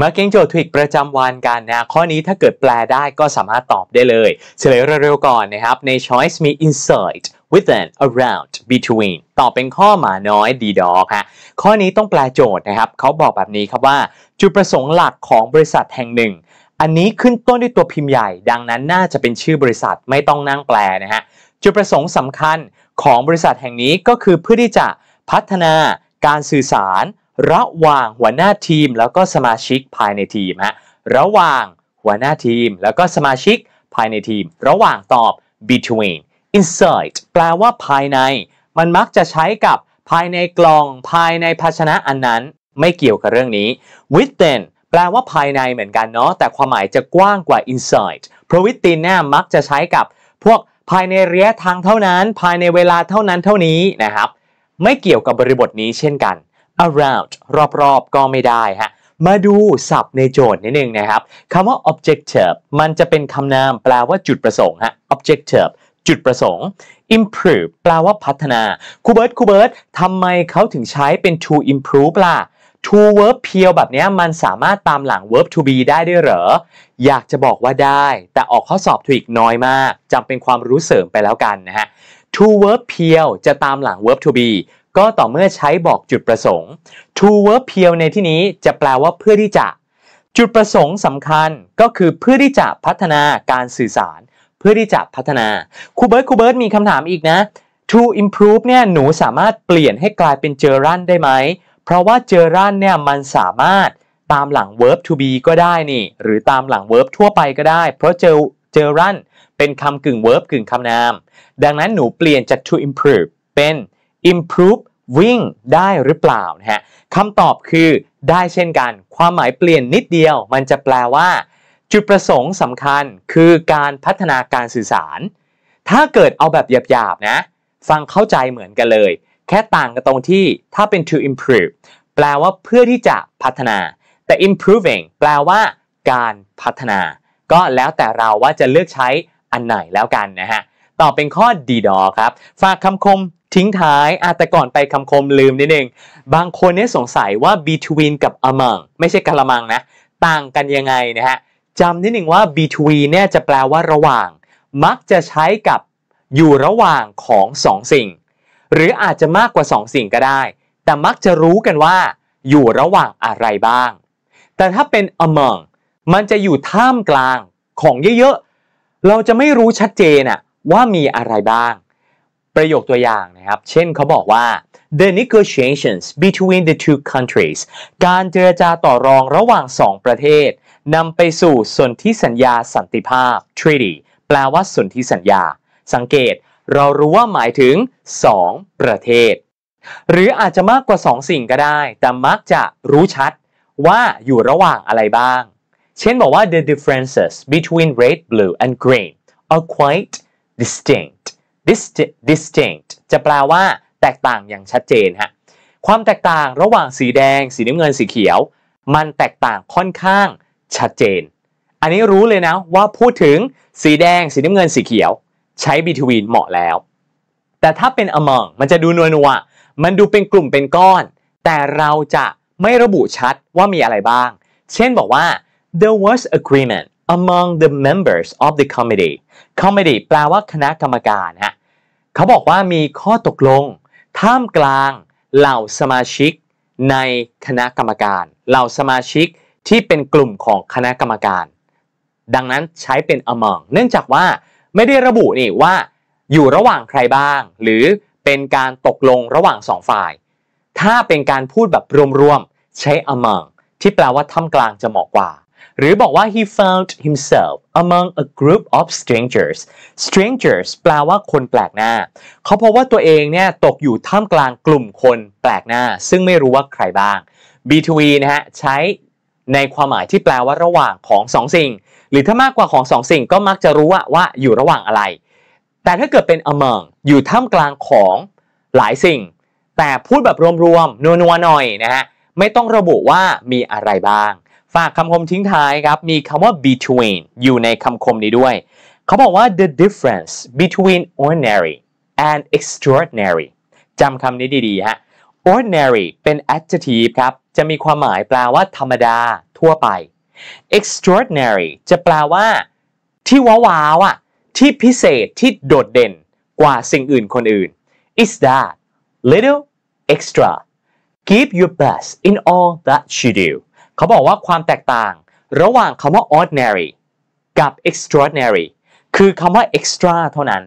มาเก่งโจทย์ทวิกประจำวันกันนะ ข้อนี้ถ้าเกิดแปลได้ก็สามารถตอบได้เลยเฉลยเร็วๆก่อนนะครับ ใน choice มี insert within around between ตอบเป็นข้อหมาน้อยดีดอกฮะข้อนี้ต้องแปลโจทย์นะครับ เขาบอกแบบนี้ครับว่า จุดประสงค์หลักของบริษัทแห่งหนึ่ง อันนี้ขึ้นต้นด้วยตัวพิมพ์ใหญ่ ดังนั้นน่าจะเป็นชื่อบริษัทไม่ต้องนั่งแปลนะฮะจุดประสงค์สำคัญของบริษัทแห่งนี้ก็คือเพื่อที่จะพัฒนาการสื่อสารระหว่างหัวหน้าทีมแล้วก็สมาชิกภายในทีมฮะ ระหว่างหัวหน้าทีม แล้วก็สมาชิกภายในทีม ระหว่างตอบ between inside แปลว่าภายใน มันมักจะใช้กับภายในกล่องภายในภาชนะอันนั้น ไม่เกี่ยวกับเรื่องนี้ within แปลว่าภายในเหมือนกันเนาะ แต่ความหมายจะกว้างกว่า inside เพราะ within เนี่ยมักจะใช้กับพวกภายในระยะทางเท่านั้นภายในเวลาเท่านั้นเท่านี้นะครับ ไม่เกี่ยวกับบริบทนี้เช่นกัน around รอบๆ ก็ไม่ได้ฮะ มาดูศัพท์ในโจทย์นิดนึงนะครับ คำว่า objective มันจะเป็นคำนามแปลว่าจุดประสงค์ฮะ objective จุดประสงค์ improve แปลว่าพัฒนา ครูเบิร์ตครูเบิร์ตทำไมเขาถึงใช้เป็น to improve ล่ะ to verb เพียวแบบนี้มันสามารถตามหลัง verb to be ได้ด้วยเหรอ อยากจะบอกว่าได้ แต่ออกข้อสอบถูกน้อยมาก จำเป็นความรู้เสริมไปแล้วกันนะฮะ to verb เพียวจะตามหลัง verb to be ก็ต่อเมื่อใช้บอกจุดประสงค์ to verb เพียวในที่นี้จะแปลว่าเพื่อที่จะ จุดประสงค์สำคัญก็คือเพื่อที่จะพัฒนาการสื่อสาร เพื่อที่จะพัฒนาครูเบิร์ตครูเบิร์ตมีคำถามอีกนะ to improve เนี่ยหนูสามารถเปลี่ยนให้กลายเป็นเจอรันได้ไหมเพราะว่าเจอรันเนี่ยมันสามารถตามหลัง verb to be ก็ได้นี่ หรือตามหลัง verb ทั่วไปก็ได้ เพราะเจอเจอรันเป็นคำกึ่ง verb กึ่งคำนาม ดังนั้นหนูเปลี่ยนจาก to improve เป็น improve วิ่งได้หรือเปล่านะฮะคำตอบคือ ได้เช่นกัน ความหมายเปลี่ยนนิดเดียว มันจะแปลว่า จุดประสงค์สำคัญคือการพัฒนาการสื่อสาร ถ้าเกิดเอาแบบหยาบๆนะฟังเข้าใจเหมือนกันเลย แค่ต่างกันตรงที่ถ้าเป็น to improve แปลว่าเพื่อที่จะพัฒนา แต่ improving แปลว่าการพัฒนา ก็แล้วแต่เราว่าจะเลือกใช้อันไหนแล้วกันนะฮะ ต่อเป็นข้อดีดอครับฝากคำคมทิ้งท้ายอาแต่ก่อนไปคำคมลืมนิดนึงบางคนเนี่ยสงสัยว่า between กับ among ไม่ใช่กะละมังนะ ต่างกันยังไงนะฮะจำนิดหนึ่งว่า between เนี่ยจะแปลว่าระหว่าง มักจะใช้กับอยู่ระหว่างของสองสิ่ง หรืออาจจะมากกว่าสองสิ่งก็ได้ แต่มักจะรู้กันว่า อยู่ระหว่างอะไรบ้าง แต่ถ้าเป็น among มันจะอยู่ท่ามกลางของเยอะๆ เราจะไม่รู้ชัดเจนอะว่ามีอะไรบ้างประโยคตัวอย่างนะครับ เช่นเขาบอกว่า the negotiations between the two countries การเจรจาต่อรองระหว่างสองประเทศนำไปสู่สนธิสัญญาสันติภาพ treaty แปลว่าสนธิสัญญา สังเกตเรารู้ว่าหมายถึง 2 ประเทศ หรืออาจจะมากกว่า 2 สิ่งก็ได้แต่มักจะรู้ชัดว่าอยู่ระหว่างอะไรบ้าง เช่นบอกว่า the differences between red blue and green are quite distinct distinct จะแปลว่า แตกต่างอย่างชัดเจนฮะความแตกต่างระหว่างสีแดง สีน้ำเงินสีเขียว มันแตกต่างค่อนข้างชัดเจน อันนี้รู้เลยนะว่า พูดถึงสีแดงสีน้ำเงินสีเขียว ใช้ between เหมาะแล้ว แต่ถ้าเป็น among มันจะดูนัวนัวมันดูเป็นกลุ่มเป็นก้อน แต่เราจะไม่ระบุชัดว่ามีอะไรบ้าง เช่นบอกว่า there was agreement among the members of the committee committee แปลว่าคณะกรรมการฮะเขาบอกว่ามีข้อตกลง ท่ามกลางเหล่าสมาชิก ในคณะกรรมการ เหล่าสมาชิกที่เป็นกลุ่มของคณะกรรมการ ดังนั้นใช้เป็น among เนื่องจากว่าไม่ได้ระบุนี่ว่า อยู่ระหว่างใครบ้าง หรือเป็นการตกลงระหว่างสองฝ่าย ถ้าเป็นการพูดแบบรวมๆใช้ among ที่แปลว่าท่ามกลางจะเหมาะกว่าหรือบอกว่า he found himself among a group of strangers strangers แปลว่าคนแปลกหน้า เขาพะว่าตัวเองเนี่ยตกอยู่ท่ามกลางกลุ่มคนแปลกหน้า ซึ่งไม่รู้ว่าใครบ้าง between นะฮะใช้ในความหมายที่แปลว่าระหว่างของสองสิ่ง หรือถ้ามากกว่าของสองสิ่งก็มักจะรู้ว่าว่าอยู่ระหว่างอะไร แต่ถ้าเกิดเป็น among อยู่ท่ามกลางของหลายสิ่งแต่พูดแบบรวมๆนัวๆหน่อยนะฮะไม่ต้องระบุว่ามีอะไรบ้างฝากคำคมทิ้งท้ายครับ มีคำว่า between อยู่ในคำคมนี้ด้วย เขาบอกว่า the difference between ordinary and extraordinary จำคำนี้ดีๆ ฮะ ordinary เป็น adjective ครับ จะมีความหมายแปลว่า ธรรมดาทั่วไป extraordinary จะแปลว่า ที่ว้าวาอ่ะที่พิเศษที่โดดเด่นกว่าสิ่งอื่นคนอื่น is that little extra give your best in all that you do เขาบอกว่าความแตกต่างระหว่างคำว่า ordinary กับ extraordinary คือคำว่า extra เท่านั้น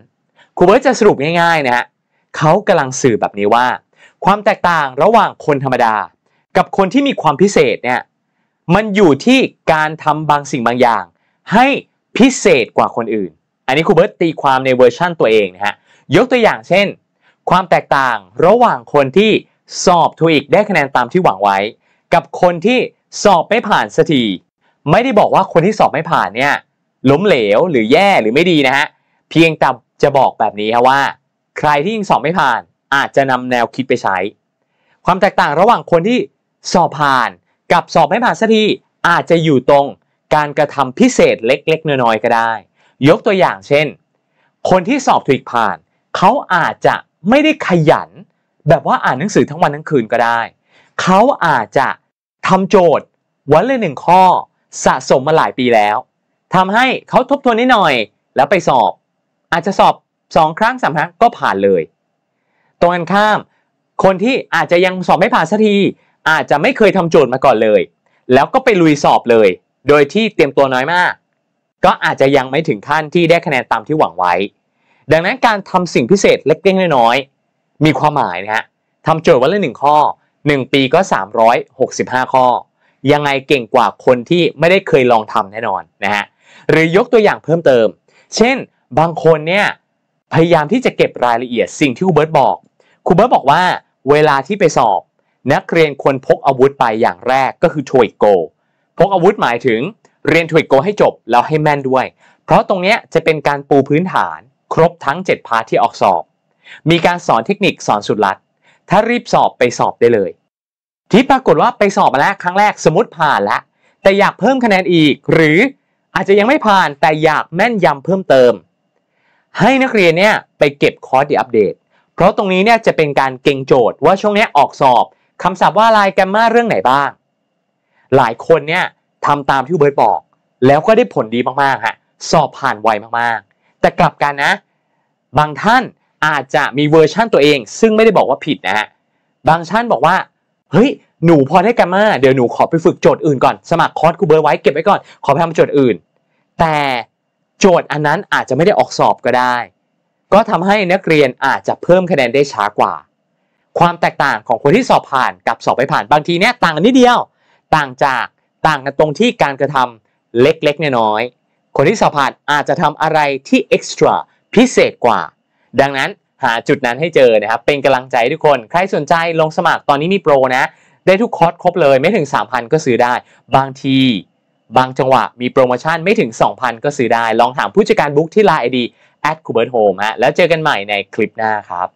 ครูเบิร์ตจะสรุปง่ายๆ นะฮะเขากำลังสื่อแบบนี้ว่า ความแตกต่างระหว่างคนธรรมดากับคนที่มีความพิเศษเนี่ย มันอยู่ที่การทำบางสิ่งบางอย่างให้พิเศษกว่าคนอื่น อันนี้ครูเบิร์ตตีความในเวอร์ชั่นตัวเองนะฮะ ยกตัวอย่างเช่น ความแตกต่าง ระหว่างคนที่สอบทูอีกได้คะแนนตามที่หวังไว้ กับคนที่สอบไม่ผ่านสักทีไม่ได้บอกว่าคนที่สอบไม่ผ่านเนี่ยล้มเหลวหรือแย่หรือไม่ดีนะฮะเพียงแต่จะบอกแบบนี้ครับว่า ใครที่ยังสอบไม่ผ่านอาจจะนำแนวคิดไปใช้ ความแตกต่างระหว่างคนที่สอบผ่าน กับสอบไม่ผ่านสักทีอาจจะอยู่ตรง การกระทำพิเศษเล็กๆน้อยๆก็ได้ ยกตัวอย่างเช่น คนที่สอบถูกผ่านเขาอาจจะไม่ได้ขยัน แบบว่าอ่านหนังสือทั้งวันทั้งคืนก็ได้เขาอาจจะทำโจทย์วันละหนึ่งข้อ สะสมมาหลายปีแล้วทำให้เขาทบทวนนิดหน่อย แล้วไปสอบ อาจจะสอบสองครั้งสามครั้งก็ผ่านเลย ตรงกันข้าม คนที่อาจจะยังสอบไม่ผ่านสักที อาจจะไม่เคยทำโจทย์มาก่อนเลย แล้วก็ไปลุยสอบเลย โดยที่เตรียมตัวน้อยมาก ก็อาจจะยังไม่ถึงขั้นที่ได้คะแนนตามที่หวังไว้ ดังนั้นการทำสิ่งพิเศษเล็กๆน้อยๆมีความหมายนะฮะทำโจทย์วันละหนึ่งข้อ1 ปีก็ 365 ข้อ ยังไงเก่งกว่าคนที่ไม่ได้เคยลองทำแน่นอนนะฮะหรือยกตัวอย่างเพิ่มเติม เช่น บางคนเนี่ยพยายามที่จะเก็บรายละเอียดสิ่งที่คุูเบิร์ตบอกคุูเบิร์ตบอกว่าเวลาที่ไปสอบ นักเรียนควรพกอาวุธไปอย่างแรกก็คือโทยโก พกอาวุธหมายถึง เรียนทวิกโกให้จบแล้วให้แม่นด้วย เพราะตรงนี้จะเป็นการปูพื้นฐาน ครบทั้ง7พาร์ทที่ออกสอบมีการสอนเทคนิคสอนสุดลัดถ้ารีบสอบไปสอบได้เลย ที่ปรากฏว่าไปสอบมาแล้วครั้งแรกสมมติผ่านแล้วแต่อยากเพิ่มคะแนนอีก หรืออาจจะยังไม่ผ่านแต่อยากแม่นยำเพิ่มเติม ให้นักเรียนเนี่ยไปเก็บคอร์สดีอัปเดต เพราะตรงนี้เนี่ยจะเป็นการเก่งโจทย์ว่าช่วงนี้ออกสอบคำศัพท์ว่าลายแกมมาเรื่องไหนบ้าง หลายคนเนี่ยทำตามที่เบิร์ตบอก แล้วก็ได้ผลดีมากๆฮะสอบผ่านไวมากๆ แต่กลับกันนะบางท่านอาจจะมีเวอร์ชั่นตัวเองซึ่งไม่ได้บอกว่าผิดนะฮะบางชั้นบอกว่าเฮ้ย หนูพอได้กันมา เดี๋ยวหนูขอไปฝึกโจทย์อื่นก่อน สมัครคอร์สกูเบอร์ไว้เก็บไว้ก่อน ขอไปทำโจทย์อื่น แต่โจทย์อันนั้นอาจจะไม่ได้ออกสอบก็ได้ ก็ทำให้นักเรียนอาจจะเพิ่มคะแนนได้ช้ากว่า ความแตกต่างของคนที่สอบผ่าน กับสอบไปผ่าน บางทีเนี่ยต่างนิดเดียว ต่างจากต่างกันตรงที่การกระทำเล็กๆน้อยๆคนที่สอบผ่านอาจจะทำอะไรที่เอ็กซ์ตร้าพิเศษกว่าดังนั้นหาจุดนั้นให้เจอนะครับเป็นกำลังใจทุกคน ใครสนใจลงสมัคร ตอนนี้มีโปรนะได้ทุกคอร์สครบเลย ไม่ถึง 3,000 ก็ซื้อได้ บางที บางจังหวะมีโปรโมชั่นไม่ถึง 2,000 ก็ซื้อได้ ลองถามผู้จัดการบุ๊กที่ไลน์ไอดีอดคูเบิร์ตโฮมฮะแล้วเจอกันใหม่ในคลิปหน้าครับ